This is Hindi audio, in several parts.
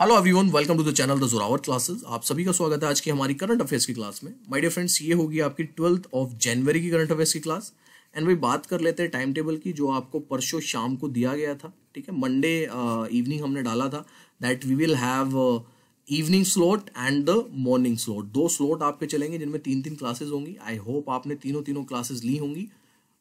Hello everyone welcome to the channel the Zorawar classes आप सभी का स्वागत है आज की हमारी करंट अफेयर्स की क्लास में माय डियर फ्रेंड्स ये होगी आपकी ट्वेल्थ ऑफ जनवरी की करंट अफेयर्स की क्लास एंड भाई बात कर लेते हैं टाइम टेबल की जो आपको परसों शाम को दिया गया था ठीक है मंडे इवनिंग हमने डाला था that we will have evening slot and the morning slot दो स्लॉट आपके चलेंगे जिनमें तीन तीन क्लासेज होंगी आई होप आपने तीनों तीनों क्लासेज ली होंगी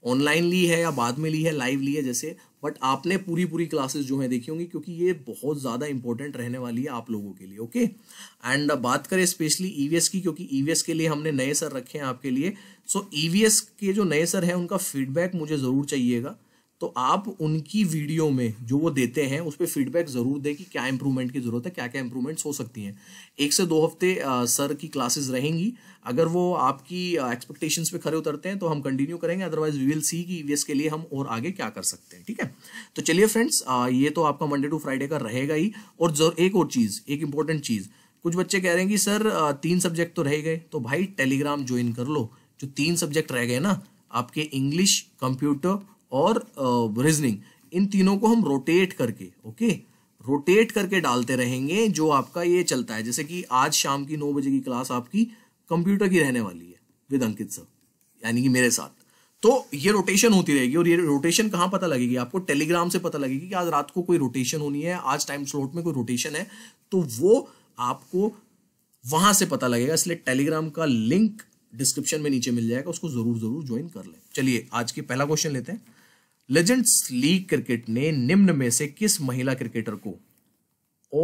ऑनलाइन ली है या बाद में ली है लाइव ली है जैसे बट आपने पूरी पूरी क्लासेस जो है देखी होंगी क्योंकि ये बहुत ज़्यादा इंपॉर्टेंट रहने वाली है आप लोगों के लिए ओके एंड बात करें स्पेशली ईवीएस e की क्योंकि ईवीएस e के लिए हमने नए सर रखे हैं आपके लिए सो so, ईवीएस e के जो नए सर हैं उनका फीडबैक मुझे ज़रूर चाहिएगा तो आप उनकी वीडियो में जो वो देते हैं उस पर फीडबैक ज़रूर दें कि क्या इंप्रूवमेंट की ज़रूरत है क्या क्या इंप्रूवमेंट्स हो सकती हैं एक से दो हफ्ते सर की क्लासेस रहेंगी अगर वो आपकी एक्सपेक्टेशंस पे खड़े उतरते हैं तो हम कंटिन्यू करेंगे अदरवाइज वी विल सी कि ईवीएस के लिए हम और आगे क्या कर सकते हैं ठीक है तो चलिए फ्रेंड्स ये तो आपका मंडे टू फ्राइडे का रहेगा ही और एक और चीज़ एक इंपॉर्टेंट चीज़ कुछ बच्चे कह रहे हैं कि सर तीन सब्जेक्ट तो रह गए तो भाई टेलीग्राम ज्वाइन कर लो जो तीन सब्जेक्ट रह गए ना आपके इंग्लिश कंप्यूटर और रीजनिंग इन तीनों को हम रोटेट करके ओके रोटेट करके डालते रहेंगे जो आपका ये चलता है जैसे कि आज शाम की नौ बजे की क्लास आपकी कंप्यूटर की रहने वाली है विद अंकित सर यानी कि मेरे साथ तो ये रोटेशन होती रहेगी और ये रोटेशन कहाँ पता लगेगी आपको टेलीग्राम से पता लगेगी कि आज रात को कोई रोटेशन होनी है आज टाइम स्लॉट में कोई रोटेशन है तो वो आपको वहां से पता लगेगा इसलिए टेलीग्राम का लिंक डिस्क्रिप्शन में नीचे मिल जाएगा उसको जरूर जरूर ज्वाइन कर लें चलिए आज के पहला क्वेश्चन लेते हैं लेजेंड्स लीग क्रिकेट ने निम्न में से किस महिला क्रिकेटर को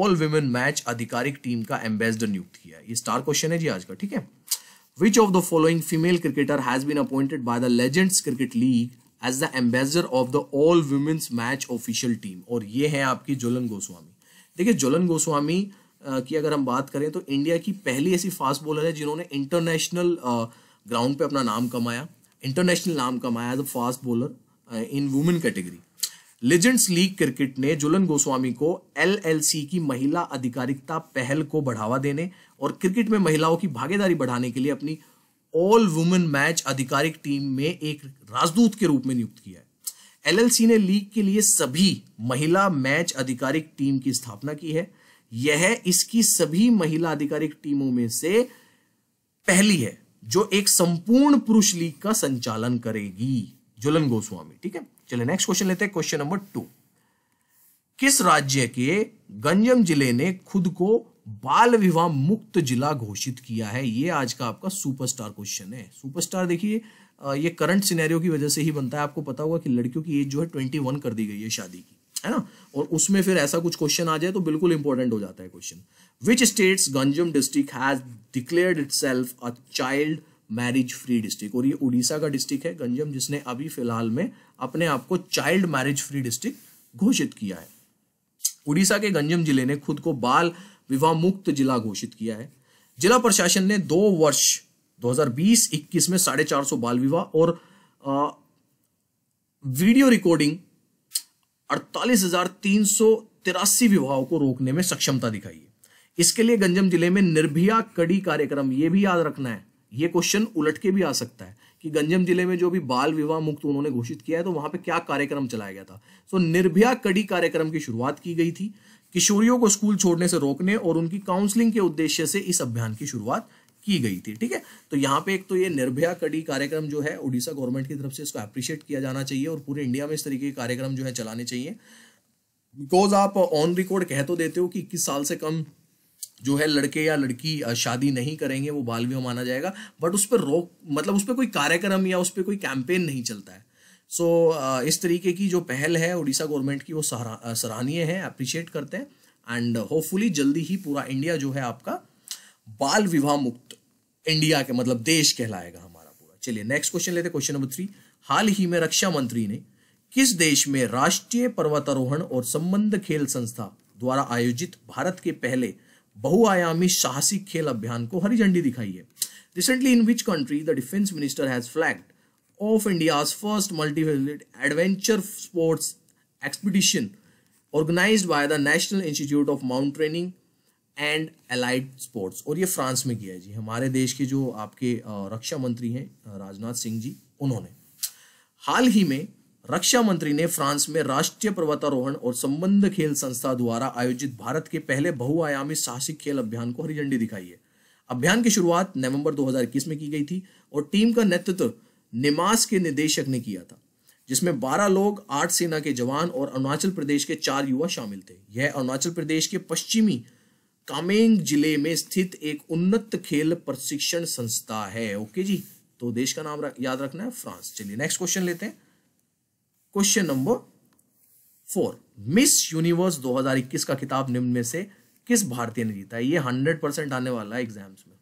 ऑल वुमेन मैच आधिकारिक टीम का एम्बेसडर नियुक्त किया ये स्टार क्वेश्चन है जी आज का ठीक है which of the following female cricketer has been appointed by the legends cricket league as the ambassador of the all women's match official team और ये है आपकी जोलन गोस्वामी देखिए जोलन गोस्वामी की अगर हम बात करें तो इंडिया की पहली ऐसी फास्ट बॉलर है जिन्होंने इंटरनेशनल ग्राउंड पे अपना नाम कमाया इंटरनेशनल नाम कमाया as a fast bowler in women category legends league cricket ने जुलन गोस्वामी को एलएलसी की महिला आधिकारिकता पहल को बढ़ावा देने और क्रिकेट में महिलाओं की भागीदारी बढ़ाने के लिए अपनी ऑल वुमेन मैच आधिकारिक टीम में एक राजदूत के रूप में नियुक्त किया है एलएलसी ने लीग के लिए सभी महिला मैच आधिकारिक टीम की स्थापना की है यह इसकी सभी महिला आधिकारिक टीमों में से पहली है जो एक संपूर्ण पुरुष लीग का संचालन करेगी जुलन गोस्वामी ठीक है चलिए नेक्स्ट क्वेश्चन लेते हैं क्वेश्चन नंबर टू किस राज्य के गंजम जिले ने खुद को बाल विवाह मुक्त जिला घोषित किया है ये आज का आपका सुपरस्टार क्वेश्चन है सुपरस्टार देखिए ये करंट सिनेरियो की वजह से ही बनता है आपको पता होगा कि लड़कियों की एज जो है ट्वेंटी वन कर दी गई है शादी की है ना और उसमें फिर ऐसा कुछ क्वेश्चन आ जाए तो बिल्कुल इंपॉर्टेंट हो जाता है question which states Ganjam district has declared itself a child marriage free district और ये उड़ीसा का डिस्ट्रिक्ट है गंजम जिसने अभी फिलहाल में अपने आप को चाइल्ड मैरिज फ्री डिस्ट्रिक्ट घोषित किया है उड़ीसा के गंजम जिले ने खुद को बाल विवाह मुक्त जिला घोषित किया है जिला प्रशासन ने दो वर्ष 2020-21 में साढ़े चार सौ बाल विवाह और आ, वीडियो रिकॉर्डिंग अड़तालीस हजार तीन सौ तिरासी विवाहों को रोकने में सक्षमता दिखाई है इसके लिए गंजम जिले में निर्भया कड़ी कार्यक्रम यह भी याद रखना है ये क्वेश्चन उलट के भी आ सकता है कि गंजम जिले में जो भी बाल विवाह मुक्त उन्होंने घोषित किया है तो वहां पे क्या कार्यक्रम चलाया गया था सो so, निर्भया कड़ी कार्यक्रम की शुरुआत की गई थी किशोरियों को स्कूल छोड़ने से रोकने और उनकी काउंसलिंग के उद्देश्य से इस अभियान की शुरुआत की गई थी ठीक है तो यहाँ पे एक तो ये निर्भया कड़ी कार्यक्रम जो है उड़ीसा गवर्नमेंट की तरफ से इसको अप्रिशिएट किया जाना चाहिए और पूरे इंडिया में इस तरीके के कार्यक्रम जो है चलाने चाहिए बिकॉज आप ऑन रिकॉर्ड कह तो देते हो कि इक्कीस साल से कम जो है लड़के या लड़की शादी नहीं करेंगे वो बाल विवाह माना जाएगा बट उस पर रोक मतलब उस पर कोई कार्यक्रम या उस पर कोई कैंपेन नहीं चलता है सो so, इस तरीके की जो पहल है उड़ीसा गवर्नमेंट की वो सराहनीय है अप्रिशिएट करते हैं एंड होपफुली जल्दी ही पूरा इंडिया जो है आपका बाल विवाह मुक्त इंडिया के मतलब देश कहलाएगा हमारा पूरा चलिए नेक्स्ट क्वेश्चन लेते क्वेश्चन नंबर थ्री हाल ही में रक्षा मंत्री ने किस देश में राष्ट्रीय पर्वतारोहण और संबंध खेल संस्था द्वारा आयोजित भारत के पहले बहुआयामी साहसिक खेल अभियान को हरी झंडी दिखाई है recently in which country the defence minister has flagged off India first multi adventure sports expedition organise by the national institute of mount training and allied sports और ये फ्रांस में किया है जी हमारे देश के जो आपके रक्षा मंत्री हैं राजनाथ सिंह जी उन्होंने हाल ही में रक्षा मंत्री ने फ्रांस में राष्ट्रीय पर्वतारोहण और संबंध खेल संस्था द्वारा आयोजित भारत के पहले बहुआयामी साहसिक खेल अभियान को हरी झंडी दिखाई है अभियान की शुरुआत नवंबर 2021 में की गई थी और टीम का नेतृत्व निमास के निदेशक ने किया था जिसमें 12 लोग आठ सेना के जवान और अरुणाचल प्रदेश के चार युवा शामिल थे यह अरुणाचल प्रदेश के पश्चिमी कामेंग जिले में स्थित एक उन्नत खेल प्रशिक्षण संस्था है ओके जी तो देश का नाम याद रखना है फ्रांस चलिए नेक्स्ट क्वेश्चन लेते हैं question number four miss universe 2021 का किताब निम्न में से किस भारतीय ने जीता है ये 100 परसेंट आने वाला है एग्जाम्स में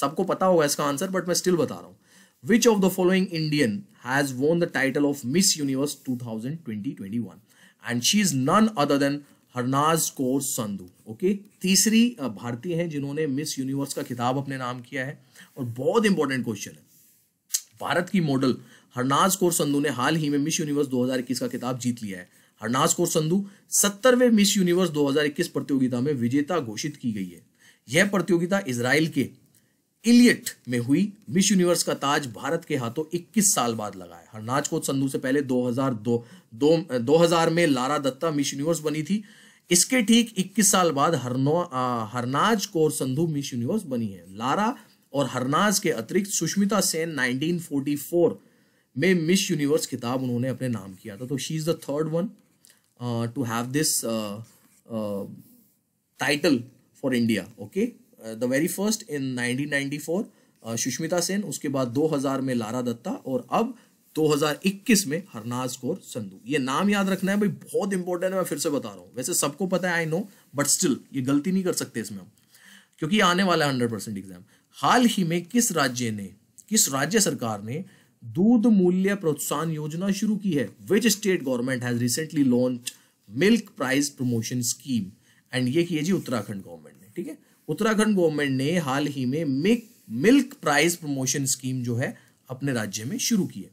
सबको पता होगा इसका आंसर बट मैं स्टिल बता रहा हूं which of the following Indian has won the title of miss universe two and she is none other than Harnaaz Kaur Sandhu okay तीसरी भारतीय है जिन्होंने मिस यूनिवर्स का खिताब अपने नाम किया है और बहुत इंपॉर्टेंट क्वेश्चन है भारत की मॉडल हरनाज कौर संधु ने हाल ही में मिस यूनिवर्स 2021 का खिताब जीत लिया है हरनाज कौर संधु सत्तरवें मिस यूनिवर्स 2021 प्रतियोगिता में विजेता घोषित की गई है यह प्रतियोगिता इसराइल के इलियट में हुई मिस यूनिवर्स का ताज भारत के हाथों 21 साल बाद लगा है हरनाज कौर संधू से पहले 2002 दो, दो, 2000 में लारा दत्ता मिस यूनिवर्स बनी थी इसके ठीक 21 साल बाद हरनो हरनाज कौर संधू मिस यूनिवर्स बनी है लारा और हरनाज के अतिरिक्त सुष्मिता सेन 1944 में मिस यूनिवर्स किताब उन्होंने अपने नाम किया था तो she is the third one to have this title for India okay the very first in 1994 Sushmita Sen उसके बाद 2000 में लारा दत्ता और अब 2021 में हरनाज कौर संधू ये नाम याद रखना है भाई बहुत इंपॉर्टेंट है मैं फिर से बता रहा हूँ वैसे सबको पता है आई नो बट स्टिल ये गलती नहीं कर सकते इसमें हम क्योंकि आने वाला है हंड्रेड परसेंट एग्जाम हाल ही में किस राज्य ने किस राज्य सरकार ने दूध मूल्य प्रोत्साहन योजना शुरू की है which state government has recently launch milk price promotion scheme and ये किए जी उत्तराखंड गवर्नमेंट ने ठीक है उत्तराखंड गवर्नमेंट ने हाल ही में मिल्क प्राइस प्रमोशन स्कीम जो है अपने राज्य में शुरू की है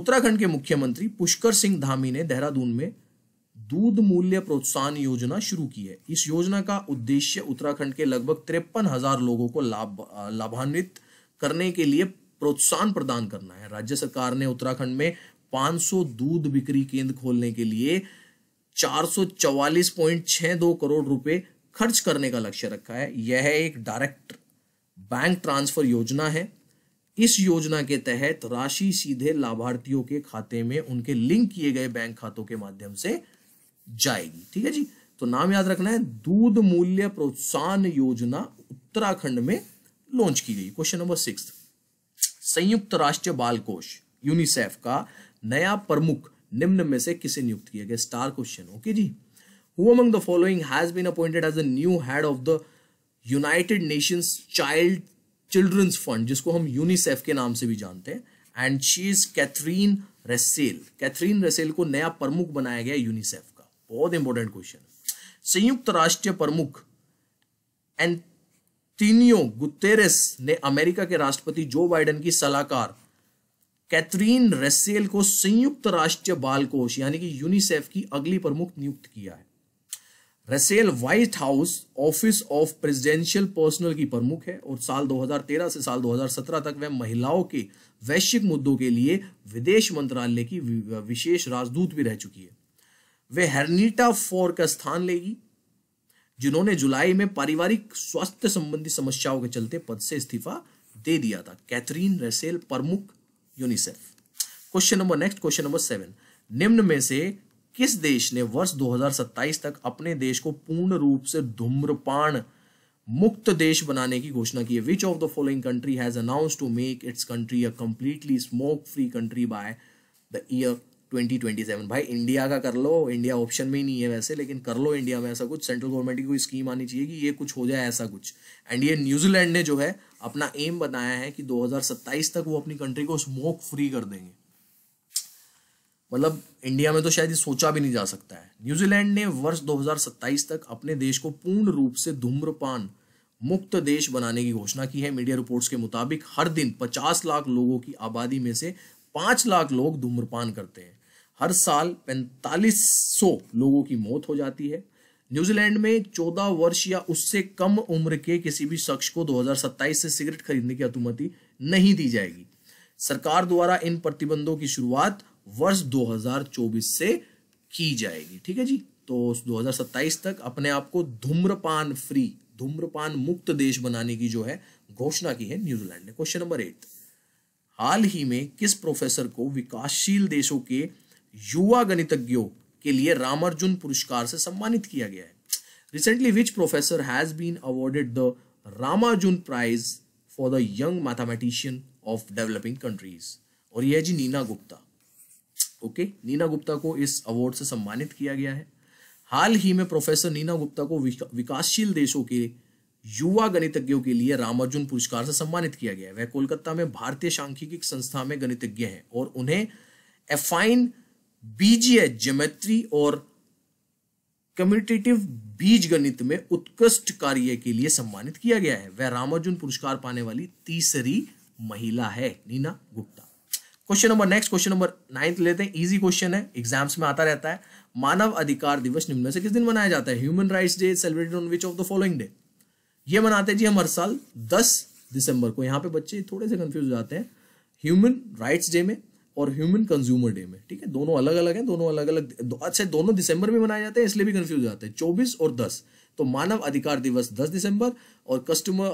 उत्तराखंड के मुख्यमंत्री पुष्कर सिंह धामी ने देहरादून में दूध मूल्य प्रोत्साहन योजना शुरू की है इस योजना का उद्देश्य उत्तराखंड के लगभग तिरपन हजार लोगों को लाभ लाभान्वित करने के लिए प्रोत्साहन प्रदान करना है राज्य सरकार ने उत्तराखंड में 500 दूध बिक्री केंद्र खोलने के लिए चार करोड़ रुपए खर्च करने का लक्ष्य रखा है यह एक डायरेक्ट बैंक ट्रांसफर योजना है इस योजना के तहत राशि सीधे लाभार्थियों के खाते में उनके लिंक किए गए बैंक खातों के माध्यम से जाएगी ठीक है जी तो नाम याद रखना है दूध मूल्य प्रोत्साहन योजना उत्तराखंड में लॉन्च की गई क्वेश्चन नंबर सिक्स संयुक्त राष्ट्र बाल कोष यूनिसेफ का नया प्रमुख निम्न में से किसे नियुक्त किया गया स्टार क्वेश्चन ओके जी who among the following has been appointed as a new head of the united nations child children's fund जिसको हम यूनिसेफ के नाम से भी जानते हैं and she is Catherine Russell Catherine Russell को नया प्रमुख बनाया गया यूनिसेफ का बहुत इंपॉर्टेंट क्वेश्चन संयुक्त राष्ट्र प्रमुख एंड तीनियो गुतेरेस ने अमेरिका के राष्ट्रपति जो बाइडन की सलाहकार कैथरीन रेसेल को संयुक्त राष्ट्र बाल कोष यानी कि यूनिसेफ की अगली प्रमुख नियुक्त किया है Russell White House office of presidential personnel की प्रमुख है और साल 2013 से साल 2017 तक वह महिलाओं के वैश्विक मुद्दों के लिए विदेश मंत्रालय की विशेष राजदूत भी रह चुकी है वे हेरनीटा फोर का स्थान लेगी जिन्होंने जुलाई में पारिवारिक स्वास्थ्य संबंधी समस्याओं के चलते पद से इस्तीफा दे दिया था कैथरीन रेसेल प्रमुख UNICEF question number next question number seven निम्न में से किस देश ने वर्ष 2027 तक अपने देश को पूर्ण रूप से धूम्रपान मुक्त देश बनाने की घोषणा की है which of the following country has announce to make its country a completely smoke free country by the year twenty twenty seven भाई इंडिया का कर लो इंडिया ऑप्शन में ही नहीं है वैसे लेकिन कर लो इंडिया में ऐसा कुछ सेंट्रल गवर्नमेंट की कोई स्कीम आनी चाहिए कि ये कुछ हो जाए ऐसा कुछ एंड ये न्यूजीलैंड ने जो है अपना एम बनाया है कि 2027 तक वो अपनी कंट्री को स्मोक फ्री कर देंगे मतलब इंडिया में तो शायद ये सोचा भी नहीं जा सकता है न्यूजीलैंड ने वर्ष सत्ताईस तक अपने देश को पूर्ण रूप से धूम्रपान मुक्त देश बनाने की घोषणा की है मीडिया रिपोर्ट्स के मुताबिक हर दिन 50 लाख लोगों की आबादी में से 5 लाख लोग धूम्रपान करते हैं हर साल 4500 लोगों की मौत हो जाती है न्यूजीलैंड में 14 वर्ष या उससे कम उम्र के किसी भी शख्स को 2027 से सिगरेट खरीदने की अनुमति नहीं दी जाएगी सरकार द्वारा इन प्रतिबंधों की शुरुआत वर्ष 2024 से की जाएगी ठीक है जी तो 2027 तक अपने आप को धूम्रपान फ्री धूम्रपान मुक्त देश बनाने की जो है घोषणा की है न्यूजीलैंड ने क्वेश्चन नंबर एट हाल ही में किस प्रोफेसर को विकासशील देशों के युवा गणितज्ञों के लिए रामार्जुन पुरस्कार से सम्मानित किया गया है recently which professor has been awarded the Ramanujan prize for the young mathematician of developing countries और यह जी नीना गुप्ता ओके okay? नीना गुप्ता को इस अवार्ड से सम्मानित किया गया है हाल ही में प्रोफेसर नीना गुप्ता को विकासशील देशों के युवा गणितज्ञों के लिए रामार्जुन पुरस्कार से सम्मानित किया गया है वह कोलकाता में भारतीय सांख्यिकी संस्था में गणितज्ञ हैं और उन्हें एफाइन बीजीय ज्योमेट्री और कम्यूटेटिव बीज गणित में उत्कृष्ट कार्य के लिए सम्मानित किया गया है वह रामार्जुन पुरस्कार पाने वाली तीसरी महिला है Neena Gupta question number next question number ninth लेते हैं इजी क्वेश्चन है एग्जाम्स में आता रहता है मानव अधिकार दिवस निम्न से किस दिन मनाया जाता है human rights day celebrated on which of the following day ये मनाते हैं जी हम हर साल दस दिसंबर को यहाँ पे बच्चे थोड़े से कंफ्यूज हो जाते हैं ह्यूमन राइट्स डे में और ह्यूमन कंज्यूमर डे में ठीक है दोनों अलग अलग हैं दोनों अलग अलग दो, अच्छा दोनों दिसंबर में मनाए जाते हैं इसलिए भी कंफ्यूज जाते हैं चौबीस और दस तो मानव अधिकार दिवस दस दिसंबर और customer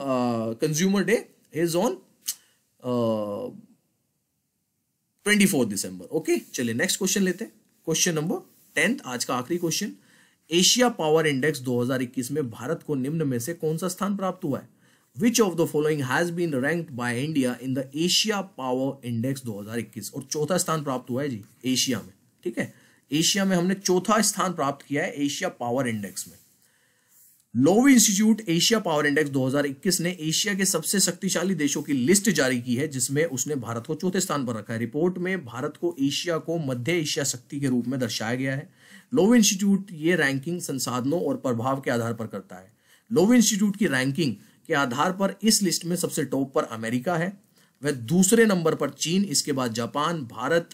consumer day is on twenty fourth December okay चलिए नेक्स्ट क्वेश्चन लेते हैं क्वेश्चन नंबर टेंथ आज का आखिरी क्वेश्चन एशिया पावर इंडेक्स 2021 में भारत को निम्न में से कौन सा स्थान प्राप्त हुआ है which of the following has been ranked by India in the Asia power index 2021 और चौथा स्थान प्राप्त हुआ है जी एशिया में ठीक है एशिया में हमने चौथा स्थान प्राप्त किया है एशिया पावर इंडेक्स में Lowy institute Asia power index 2021 ने एशिया के सबसे शक्तिशाली देशों की लिस्ट जारी की है जिसमें उसने भारत को चौथे स्थान पर रखा है रिपोर्ट में भारत को एशिया को मध्य एशिया शक्ति के रूप में दर्शाया गया है लोव इंस्टीट्यूट ये रैंकिंग संसाधनों और प्रभाव के आधार पर करता है लोव इंस्टीट्यूट की रैंकिंग के आधार पर इस लिस्ट में सबसे टॉप पर अमेरिका है वह दूसरे नंबर पर चीन इसके बाद जापान भारत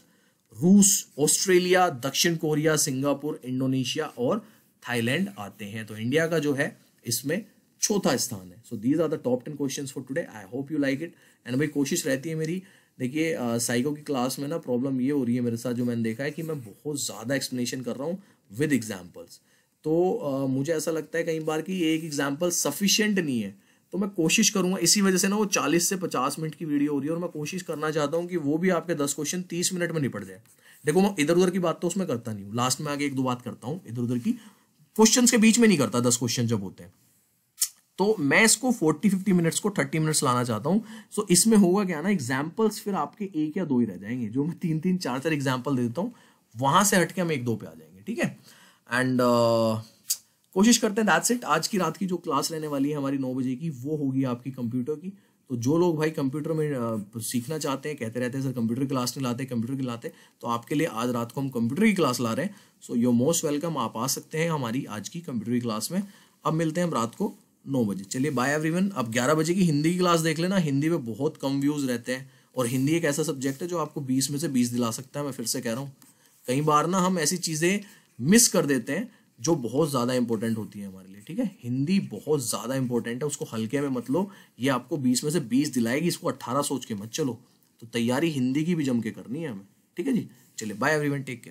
रूस ऑस्ट्रेलिया दक्षिण कोरिया सिंगापुर इंडोनेशिया और थाईलैंड आते हैं तो इंडिया का जो है इसमें चौथा स्थान है so these are the top ten question for today I hope you like it and भाई कोशिश रहती है मेरी देखिए साइको की क्लास में ना प्रॉब्लम ये हो रही है मेरे साथ जो मैंने देखा है कि मैं बहुत ज़्यादा एक्सप्लेनेशन कर रहा हूँ विद एग्जाम्पल्स तो uh, मुझे ऐसा लगता है कई बार कि एक एग्जाम्पल सफिशियंट नहीं है तो मैं कोशिश करूंगा इसी वजह से ना वो चालीस से पचास मिनट की वीडियो हो रही है और मैं कोशिश करना चाहता हूँ कि वो भी आपके दस क्वेश्चन तीस मिनट में निपट जाए देखो मैं इधर उधर की बात तो उसमें करता नहीं हूँ लास्ट में आगे एक दो बात करता हूँ इधर उधर की क्वेश्चन के बीच में नहीं करता दस क्वेश्चन जब होते हैं तो मैं इसको फोर्टी फिफ्टी मिनट्स को थर्टी मिनट्स लाना चाहता हूँ सो so, इसमें होगा क्या ना एग्जाम्पल्स फिर आपके एक या दो ही रह जाएंगे जो मैं तीन तीन चार चार एग्जाम्पल दे देता हूँ वहां से हटके हम एक दो पे आ जाएंगे ठीक है एंड uh, कोशिश करते हैं दैट्स इट आज की रात की जो क्लास रहने वाली है हमारी नौ बजे की वो होगी आपकी कंप्यूटर की तो जो लोग भाई कंप्यूटर में सीखना चाहते हैं कहते रहते हैं सर कंप्यूटर क्लास नहीं लाते कंप्यूटर की लाते तो आपके लिए आज रात को हम कंप्यूटर की क्लास ला रहे हैं सो यू मोस्ट वेलकम आप आ सकते हैं हमारी आज की कंप्यूटर की क्लास में अब मिलते हैं हम रात को नौ बजे चलिए बाय एवरीवन अब ग्यारह बजे की हिंदी की क्लास देख लेना हिंदी में बहुत कम व्यूज़ रहते हैं और हिंदी एक ऐसा सब्जेक्ट है जो आपको बीस में से बीस दिला सकता है मैं फिर से कह रहा हूँ कई बार ना हम ऐसी चीज़ें मिस कर देते हैं जो बहुत ज़्यादा इंपॉर्टेंट होती है हमारे लिए ठीक है हिंदी बहुत ज़्यादा इंपॉर्टेंट है उसको हल्के में मत लो ये आपको बीस में से बीस दिलाएगी इसको अट्ठारह सोच के मत चलो तो तैयारी हिंदी की भी जम के करनी है हमें ठीक है जी चलिए बाय एवरीवन टेक केयर